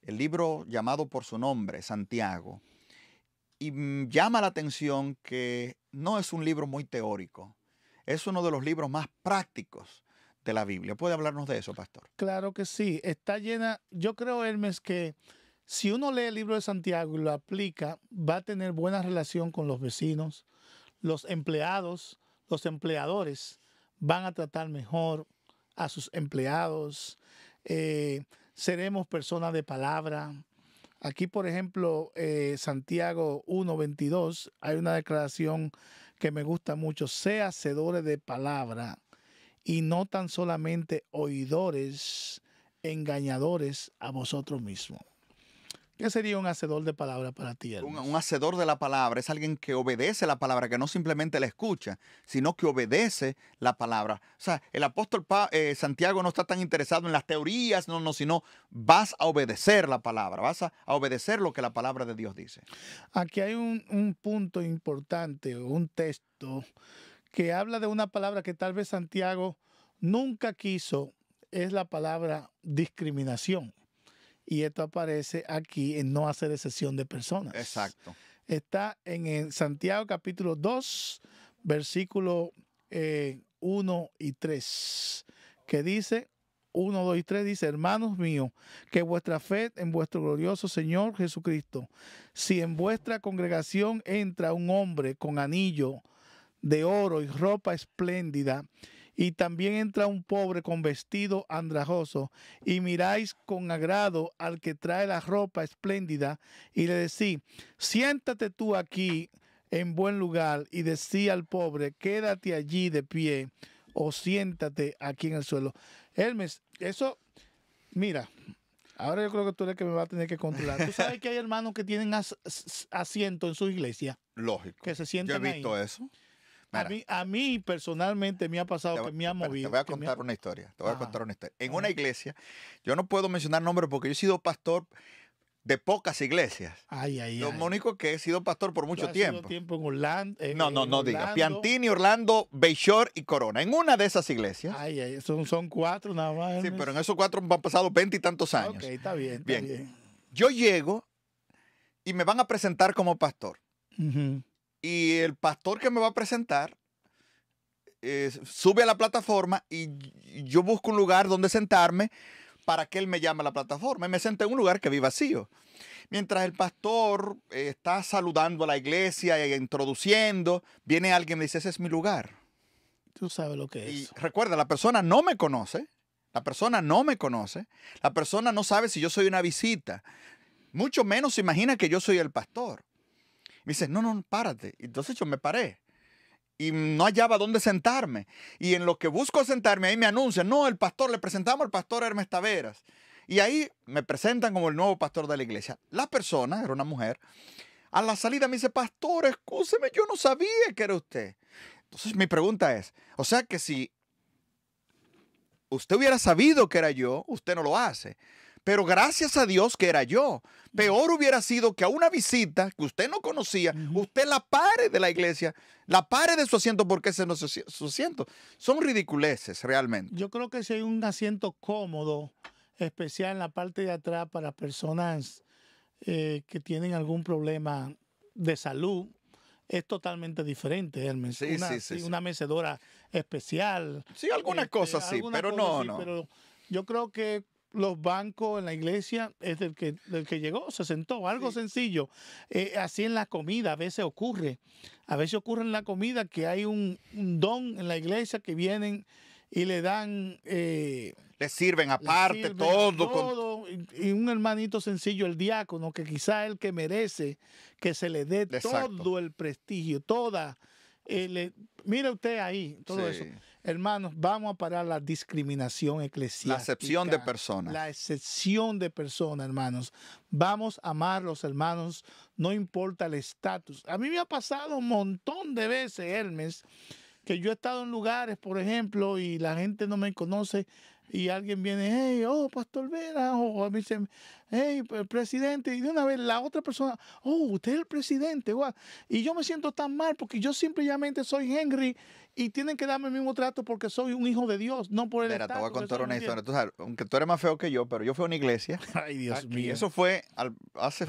el libro llamado por su nombre, Santiago y mm, llama la atención que no es un libro muy teórico, es uno de los libros más prácticos de la Biblia. ¿Puede hablarnos de eso, pastor? Claro que sí, está llena, yo creo, Hermes, que si uno lee el libro de Santiago y lo aplica, va a tener buena relación con los vecinos, los empleados, los empleadores van a tratar mejor a sus empleados, eh, seremos personas de palabra, Aquí, por ejemplo, eh, Santiago 1.22, hay una declaración que me gusta mucho, sea hacedores de palabra y no tan solamente oidores engañadores a vosotros mismos. ¿Qué sería un hacedor de palabra para ti? Un, hacedor de la palabra es alguien que obedece la palabra, que no simplemente la escucha, sino que obedece la palabra. O sea, el apóstol eh, Santiago no está tan interesado en las teorías, no, no, sino vas a obedecer la palabra, vas a, obedecer lo que la palabra de Dios dice. Aquí hay un punto importante, un texto que habla de una palabra que tal vez Santiago nunca quiso, es la palabra discriminación y esto aparece aquí en no hacer excepción de personas. Exacto. Está en Santiago capítulo 2, versículo 1 eh, y 3, que dice, 1, 2 y 3 dice, hermanos míos, que vuestra fe en vuestro glorioso Señor Jesucristo, si en vuestra congregación entra un hombre con anillo de oro y ropa espléndida, y también entra un pobre con vestido andrajoso, y miráis con agrado al que trae la ropa espléndida, y le decís, siéntate tú aquí en buen lugar, y decís al pobre, quédate allí de pie, o siéntate aquí en el suelo. Hermes, eso, mira, ahora yo creo que tú eres el que me va a tener que controlar. Tú sabes que hay hermanos que tienen asiento en su iglesia. Lógico. Que se sientan Yo he visto eso a, mí, personalmente me ha pasado que me ha movido. Te voy a contar una historia. Te voy a contar una historia. En una iglesia, yo no puedo mencionar nombres porque yo he sido pastor de pocas iglesias. Ay, ay, Lo único que he sido pastor por mucho tiempo. tiempo en Orlando. Eh, no, no, no diga. Piantini, Orlando, Bayshore y Corona. En una de esas iglesias. Ay, ay, son, cuatro nada más. Sí, pero en esos cuatro han pasado veinte y tantos años. Ok, está bien, bien. Yo llego y me van a presentar como pastor. Y el pastor que me va a presentar eh, sube a la plataforma y yo busco un lugar donde sentarme para que él me llame a la plataforma. Y me senté en un lugar que vi vacío. Mientras el pastor eh, está saludando a la iglesia e introduciendo, viene alguien y me dice, ese es mi lugar. Tú sabes lo que y recuerda, la persona no me conoce. La persona no me conoce. La persona no sabe si yo soy una visita. Mucho menos se imagina que yo soy el pastor. Me dice, no, no, párate. Entonces yo me paré y no hallaba dónde sentarme. Y en lo que busco sentarme, ahí me anuncian, no, el pastor, le presentamos al pastor Hermes Taveras. Y ahí me presentan como el nuevo pastor de la iglesia. La persona, era una mujer, a la salida me dice, pastor, escúcheme, yo no sabía que era usted. Entonces mi pregunta es, o sea que si usted hubiera sabido que era yo, usted no lo hace. Pero gracias a Dios que era yo. Peor hubiera sido que a una visita que usted no conocía, usted la pare de la iglesia, la pare de su asiento porque ese no es su asiento. Son ridiculeces realmente. Yo creo que si hay un asiento cómodo, especial en la parte de atrás para personas eh, que tienen algún problema de salud, es totalmente diferente, Hermes. Sí, una, una mecedora especial. Sí, algunas cosas este, sí, pero no, no. yo creo que los bancos, en la iglesia, es del que, del que llegó, se sentó, algo sencillo. Eh, así en la comida a veces ocurre, a veces ocurre en la comida que hay un, don en la iglesia que vienen y le dan... Eh, le sirven aparte todo. todo y, un hermanito sencillo, el diácono, que quizá es el que merece que se le dé todo el prestigio, toda... mire eh, le, usted ahí, todo eso. Hermanos, vamos a parar la discriminación eclesiástica. La excepción de personas. La excepción de personas, hermanos. Vamos a amar los hermanos, no importa el estatus. A mí me ha pasado un montón de veces, Hermes, que yo he estado en lugares, por ejemplo, y la gente no me conoce, y alguien viene, hey, oh, Pastor Vera, o me dice hey, presidente, y de una vez la otra persona, oh, usted es el presidente, y yo me siento tan mal porque yo simplemente soy Henry y tienen que darme el mismo trato porque soy un hijo de Dios, no por el Mira, te voy a contar una historia. Tú sabes, aunque tú eres más feo que yo, pero yo fui a una iglesia. Ay, Dios mío. Eso fue,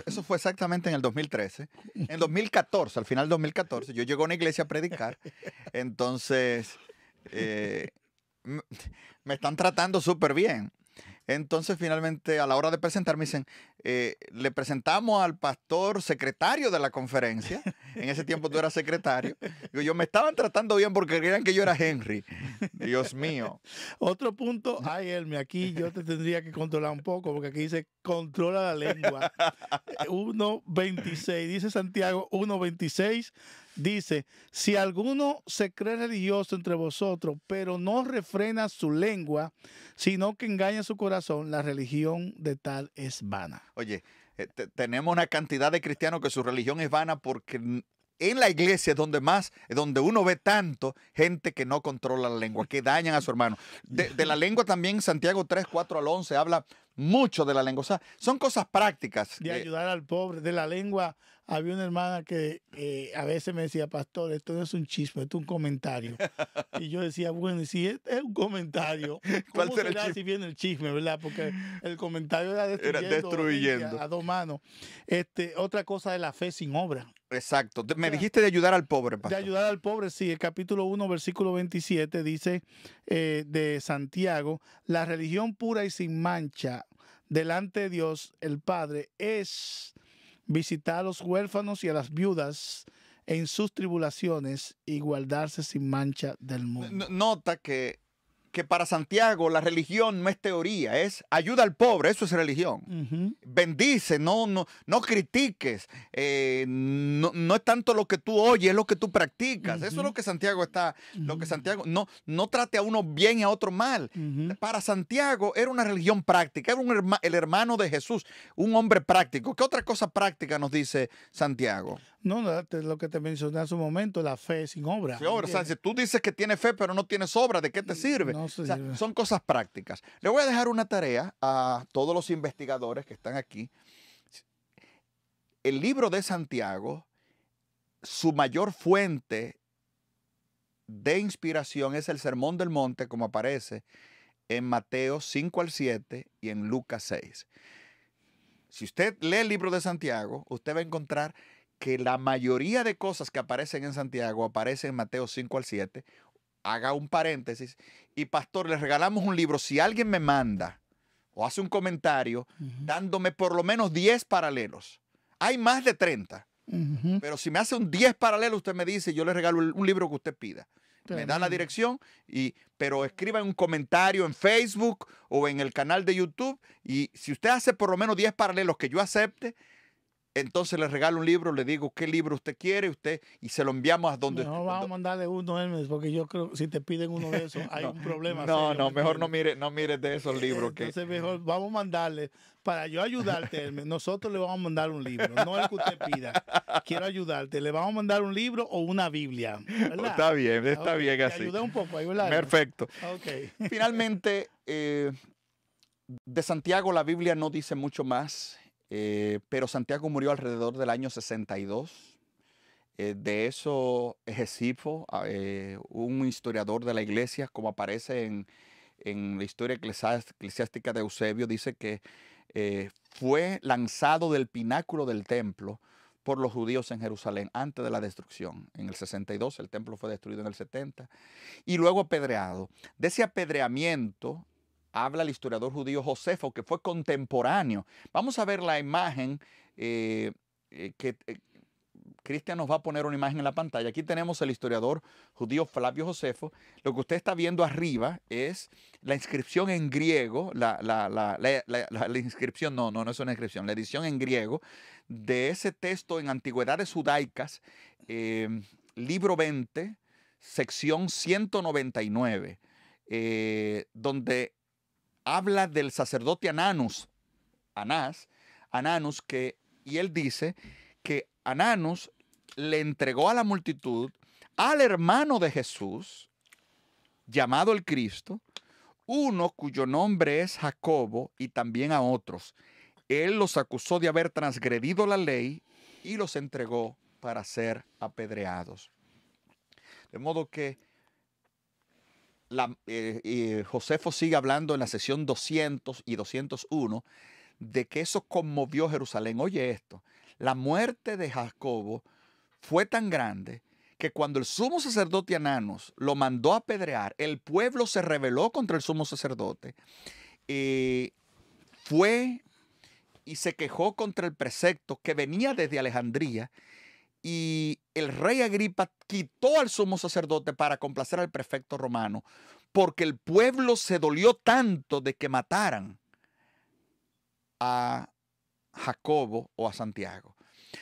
eso fue exactamente en el 2013. En 2014, al final del 2014, yo llego a una iglesia a predicar. Entonces, eh, me están tratando súper bien. Entonces, finalmente, a la hora de presentarme, dicen, eh, le presentamos al pastor secretario de la conferencia. En ese tiempo tú eras secretario. yo me estaban tratando bien porque creían que yo era Henry. Dios mío. Otro punto, ay, Elmi, aquí yo te tendría que controlar un poco porque aquí dice, controla la lengua. 1.26, eh, dice Santiago 1.26 dice, si alguno se cree religioso entre vosotros, pero no refrena su lengua, sino que engaña su corazón, la religión de tal es vana. Oye, eh, tenemos una cantidad de cristianos que su religión es vana porque en la iglesia es donde más, es donde uno ve tanto gente que no controla la lengua, que dañan a su hermano. De, de, la lengua también Santiago 3, 4 al 11 habla mucho de la lengua. O sea, son cosas prácticas. De ayudar al pobre, de la lengua había una hermana que eh, a veces me decía, pastor, esto no es un chisme, esto es un comentario. y yo decía, bueno, si es, un comentario, ¿cómo ¿Cuál será, si viene el chisme, verdad? Porque el comentario era destruyendo, era A, a, dos manos. Este, otra cosa de la fe sin obra. Exacto. Me dijiste de ayudar al pobre, pastor. De ayudar al pobre, sí. El capítulo 1, versículo 27 dice eh, de Santiago, la religión pura y sin mancha delante de Dios el Padre es visitar a los huérfanos y a las viudas en sus tribulaciones y guardarse sin mancha del mundo. Nota que que para Santiago la religión no es teoría, es ayuda al pobre, eso es religión. Bendice, no, no, no critiques, eh, no, es tanto lo que tú oyes, es lo que tú practicas. Eso es lo que Santiago está, lo que Santiago, no, no trate a uno bien y a otro mal. Para Santiago era una religión práctica, era un el hermano de Jesús, un hombre práctico. ¿Qué otra cosa práctica nos dice Santiago? No, lo que te mencioné hace un momento, la fe sin obra. si tú dices que tienes fe pero no tienes obra, ¿de qué te mm, sirve? No. Eh. son cosas prácticas. Le voy a dejar una tarea a todos los investigadores que están aquí. El libro de Santiago, su mayor fuente de inspiración es el Sermón del Monte, como aparece en Mateo 5 al 7 y en Lucas 6. Si usted lee el libro de Santiago, usted va a encontrar que la mayoría de cosas que aparecen en Santiago aparecen en Mateo 5 al 7 haga un paréntesis, y pastor, le regalamos un libro. Si alguien me manda o hace un comentario dándome por lo menos 10 paralelos, hay más de 30. Pero si me hace un 10 paralelo, usted me dice, yo le regalo un libro que usted pida. Me da la dirección, y, pero escriba un comentario en Facebook o en el canal de YouTube. Y si usted hace por lo menos 10 paralelos que yo acepte, entonces le regalo un libro, le digo qué libro usted quiere, usted y se lo enviamos a donde. No vamos a mandarle uno, Hermes, porque yo creo que si te piden uno de esos hay un problema. No, no, mejor no mire, no mires de esos libros Entonces mejor vamos a mandarle para yo ayudarte, Hermes. Nosotros le vamos a mandar un libro, no el que usted pida. Quiero ayudarte, le vamos a mandar un libro o una Biblia. Está bien, está bien así. Ayuda un poco, ahí, Perfecto. Finalmente. Eh, de Santiago la Biblia no dice mucho más eh, pero Santiago murió alrededor del año 62. Eh, de eso Egesipo, ah, eh, un historiador de la iglesia, como aparece en, en la historia eclesiástica de Eusebio, dice que fue lanzado del pináculo del templo por los judíos en Jerusalén antes de la destrucción. En el 62 el templo fue destruido en el 70 y luego apedreado. De ese apedreamiento habla el historiador judío Josefo, que fue contemporáneo. Vamos a ver la imagen eh, eh, que... Eh, Cristian nos va a poner una imagen en la pantalla. Aquí tenemos el historiador judío Flavio Josefo. Lo que usted está viendo arriba es la inscripción en griego, la, inscripción, no, no, es una inscripción, la edición en griego de ese texto en Antigüedades Judaicas, libro 20, sección 199, donde habla del sacerdote Ananus, Anás, Ananus, que, y él dice que Ananus le entregó a la multitud al hermano de Jesús, llamado el Cristo, uno cuyo nombre es Jacobo y también a otros. Él los acusó de haber transgredido la ley y los entregó para ser apedreados. De modo que la, eh, Josefo sigue hablando en la sesión 200 y 201 de que eso conmovió Jerusalén. Oye esto, la muerte de Jacobo fue tan grande que cuando el sumo sacerdote Ananos lo mandó a apedrear, el pueblo se rebeló contra el sumo sacerdote, y eh, fue y se quejó contra el precepto que venía desde Alejandría y el rey Agripa quitó al sumo sacerdote para complacer al prefecto romano, porque el pueblo se dolió tanto de que mataran a Jacobo o a Santiago.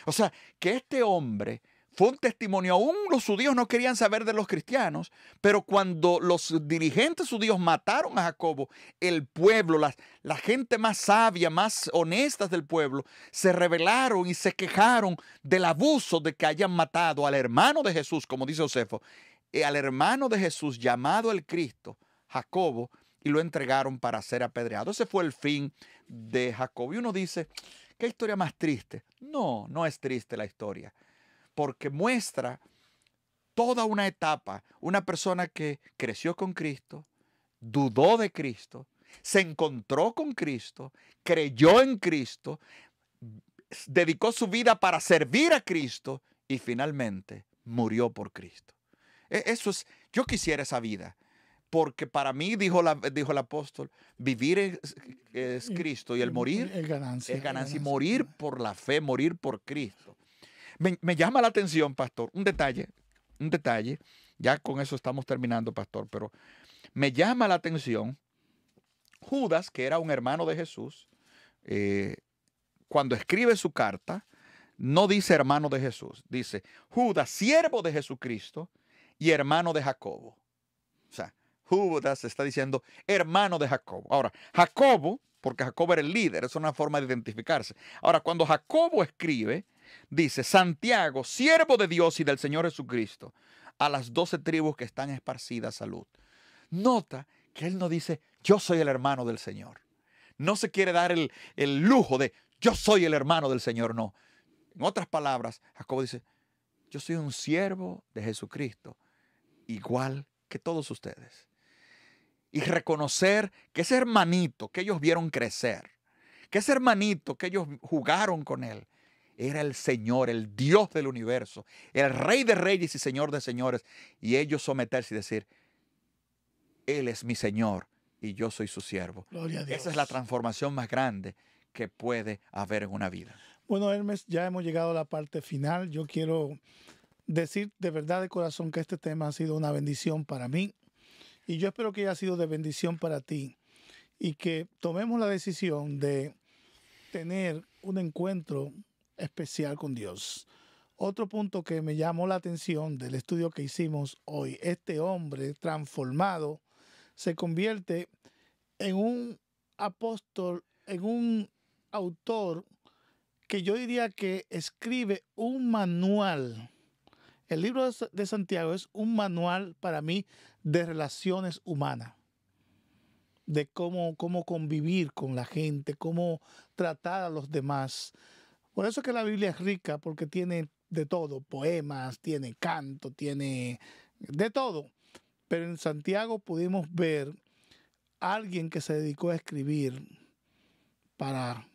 O sea, que este hombre fue un testimonio, aún los judíos no querían saber de los cristianos, pero cuando los dirigentes judíos mataron a Jacobo, el pueblo, la, gente más sabia, más honestas del pueblo, se rebelaron y se quejaron del abuso de que hayan matado al hermano de Jesús, como dice Josefo, eh, al hermano de Jesús llamado el Cristo, Jacobo, y lo entregaron para ser apedreado. Ese fue el fin de Jacobo. Y uno dice, ¿qué historia más triste? No, no es triste la historia porque muestra toda una etapa, una persona que creció con Cristo, dudó de Cristo, se encontró con Cristo, creyó en Cristo, dedicó su vida para servir a Cristo y finalmente murió por Cristo. E, eso es, yo quisiera esa vida, porque para mí, dijo, la, dijo el apóstol, vivir es, Cristo y el morir ganancia, es ganancia. Y morir por la fe, morir por Cristo. Me, llama la atención, pastor, un detalle, un detalle, ya con eso estamos terminando, pastor, pero me llama la atención Judas, que era un hermano de Jesús, eh, cuando escribe su carta, no dice hermano de Jesús, dice Judas, siervo de Jesucristo y hermano de Jacobo. O sea, Judas está diciendo hermano de Jacobo. Ahora, Jacobo, porque Jacobo era el líder, es una forma de identificarse. Ahora, cuando Jacobo escribe, dice, Santiago, siervo de Dios y del Señor Jesucristo, a las doce tribus que están esparcidas, salud. Nota que él no dice, yo soy el hermano del Señor. No se quiere dar el, el lujo de, yo soy el hermano del Señor, no. En otras palabras, Jacobo dice, yo soy un siervo de Jesucristo, igual que todos ustedes. Y reconocer que ese hermanito que ellos vieron crecer, que ese hermanito que ellos jugaron con él, era el Señor, el Dios del universo, el Rey de Reyes y Señor de Señores, y ellos someterse y decir, Él es mi Señor y yo soy su siervo. Gloria Esa es la transformación más grande que puede haber en una vida. Bueno, Hermes, ya hemos llegado a la parte final. Yo quiero decir de verdad de corazón que este tema ha sido una bendición para mí y yo espero que haya sido de bendición para ti y que tomemos la decisión de tener un encuentro especial con Dios. Otro punto que me llamó la atención del estudio que hicimos hoy, este hombre transformado se convierte en un apóstol, en un autor que yo diría que escribe un manual. El libro de Santiago es un manual para mí de relaciones humanas de cómo, cómo convivir con la gente, cómo tratar a los demás. Por eso es que la Biblia es rica, porque tiene de todo, poemas, tiene canto, tiene de todo. Pero en Santiago pudimos ver a alguien que se dedicó a escribir para,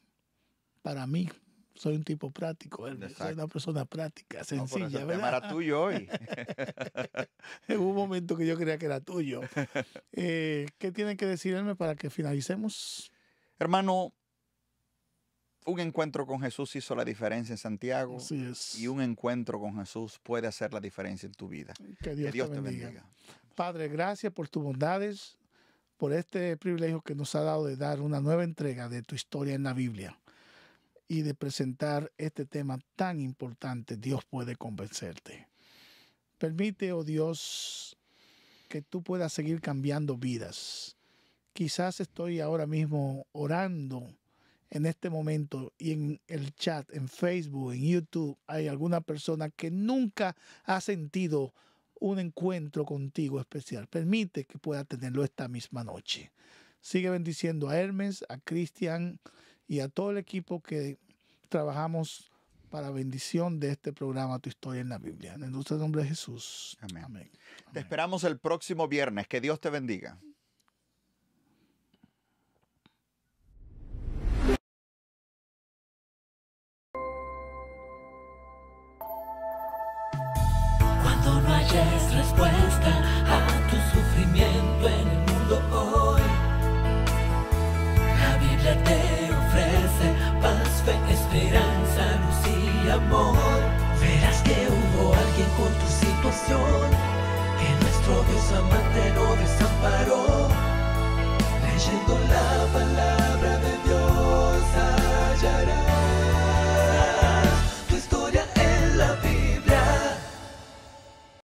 para mí. Soy un tipo práctico, soy una persona práctica, sencilla. No, tema tuyo hoy. en un momento que yo creía que era tuyo. Eh, ¿Qué tienen que decirme para que finalicemos? Hermano, un encuentro con Jesús hizo la diferencia en Santiago. Y un encuentro con Jesús puede hacer la diferencia en tu vida. Que Dios, te, bendiga. Padre, gracias por tus bondades, por este privilegio que nos ha dado de dar una nueva entrega de tu historia en la Biblia y de presentar este tema tan importante. Dios puede convencerte. Permite, oh Dios, que tú puedas seguir cambiando vidas. Quizás estoy ahora mismo orando en este momento y en el chat, en Facebook, en YouTube, hay alguna persona que nunca ha sentido un encuentro contigo especial. Permite que pueda tenerlo esta misma noche. Sigue bendiciendo a Hermes, a Cristian y a todo el equipo que trabajamos para bendición de este programa Tu historia en la Biblia. En el nombre de Jesús. Amén. Te esperamos el próximo viernes. Que Dios te bendiga. Que nuestro Dios amante no desamparó, leyendo la palabra.